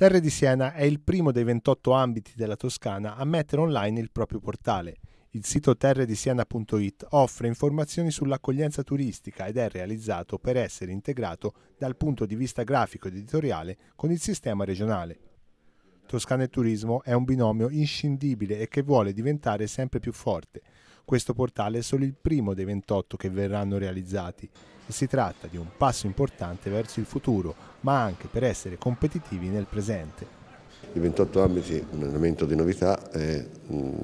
Terre di Siena è il primo dei 28 ambiti della Toscana a mettere online il proprio portale. Il sito terredisiena.it offre informazioni sull'accoglienza turistica ed è realizzato per essere integrato dal punto di vista grafico ed editoriale con il sistema regionale. Toscana e turismo è un binomio inscindibile e che vuole diventare sempre più forte. Questo portale è solo il primo dei 28 che verranno realizzati e si tratta di un passo importante verso il futuro, ma anche per essere competitivi nel presente. I 28 ambiti, un elemento di novità, è mm,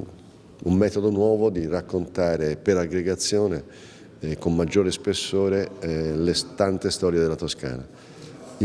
un metodo nuovo di raccontare per aggregazione con maggiore spessore eh, le tante storie della Toscana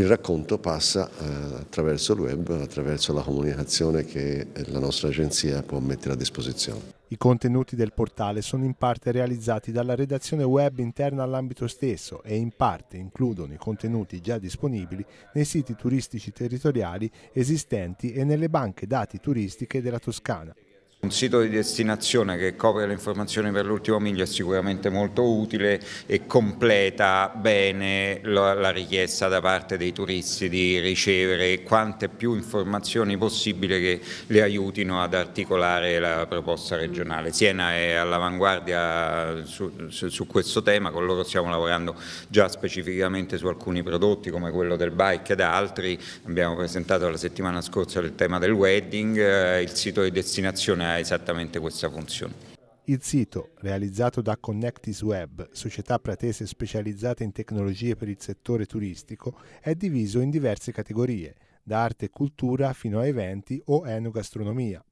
il racconto passa eh, attraverso il web, attraverso la comunicazione che la nostra agenzia può mettere a disposizione. I contenuti del portale sono in parte realizzati dalla redazione web interna all'ambito stesso e in parte includono i contenuti già disponibili nei siti turistici territoriali esistenti e nelle banche dati turistiche della Toscana. Un sito di destinazione che copre le informazioni per l'ultimo miglio è sicuramente molto utile e completa bene la richiesta da parte dei turisti di ricevere quante più informazioni possibile che le aiutino ad articolare la proposta regionale. Siena è all'avanguardia su, su, su questo tema, con loro stiamo lavorando già specificamente su alcuni prodotti come quello del bike ed altri, abbiamo presentato la settimana scorsa il tema del wedding, eh, il sito di destinazione esattamente questa funzione. Il sito, realizzato da Connectis Web, società pratese specializzata in tecnologie per il settore turistico, è diviso in diverse categorie, da arte e cultura fino a eventi o enogastronomia.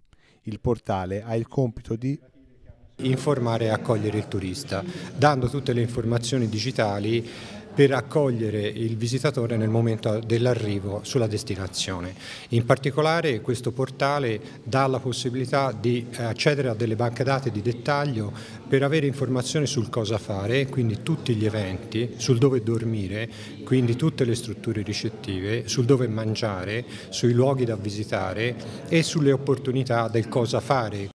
Il portale ha il compito di Informare e accogliere il turista, dando tutte le informazioni digitali per accogliere il visitatore nel momento dell'arrivo sulla destinazione. In particolare questo portale dà la possibilità di accedere a delle banche date di dettaglio per avere informazioni sul cosa fare, quindi tutti gli eventi, sul dove dormire, quindi tutte le strutture ricettive, sul dove mangiare, sui luoghi da visitare e sulle opportunità del cosa fare.